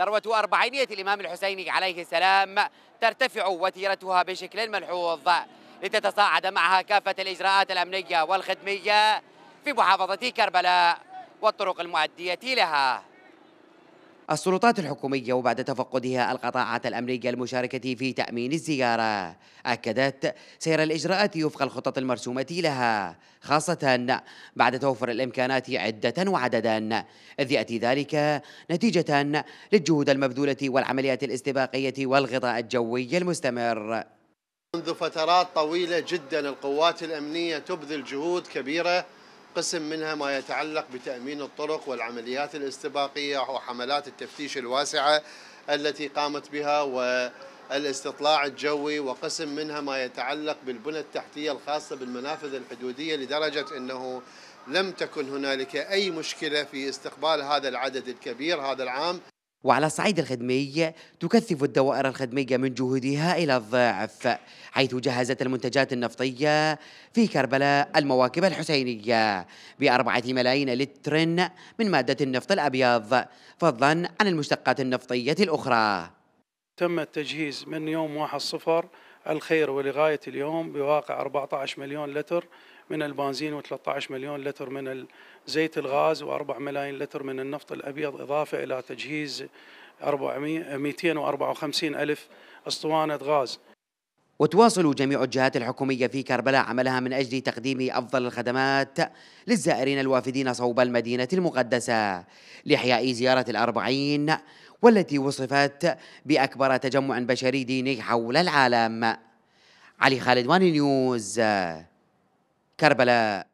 ذروة أربعينية الإمام الحسين عليه السلام ترتفع وتيرتها بشكل ملحوظ لتتصاعد معها كافة الإجراءات الأمنية والخدمية في محافظة كربلاء والطرق المؤدية لها السلطات الحكومية وبعد تفقدها القطاعات الأمريكية المشاركة في تأمين الزيارة أكدت سير الإجراءات وفق الخطط المرسومة لها خاصة بعد توفر الإمكانات عدة وعددا إذ يأتي ذلك نتيجة للجهود المبذولة والعمليات الاستباقية والغطاء الجوي المستمر منذ فترات طويلة جدا القوات الأمنية تبذل جهود كبيرة قسم منها ما يتعلق بتأمين الطرق والعمليات الاستباقية وحملات التفتيش الواسعة التي قامت بها والاستطلاع الجوي وقسم منها ما يتعلق بالبنى التحتية الخاصة بالمنافذ الحدودية لدرجة أنه لم تكن هنالك أي مشكلة في استقبال هذا العدد الكبير هذا العام وعلى الصعيد الخدمي تكثف الدوائر الخدمية من جهودها إلى الضعف حيث جهزت المنتجات النفطية في كربلاء المواكب الحسينية بأربعة ملايين لتر من مادة النفط الأبيض فضلا عن المشتقات النفطية الأخرى تم التجهيز من يوم واحد صفر الخير ولغاية اليوم بواقع 14 مليون لتر من البنزين و13 مليون لتر من زيت الغاز و4 ملايين لتر من النفط الأبيض إضافة إلى تجهيز 254 ألف أسطوانة غاز وتواصل جميع الجهات الحكومية في كربلاء عملها من أجل تقديم أفضل الخدمات للزائرين الوافدين صوب المدينة المقدسة لإحياء زيارة الأربعين والتي وصفت بأكبر تجمع بشري ديني حول العالم علي خالد واني نيوز كربلاء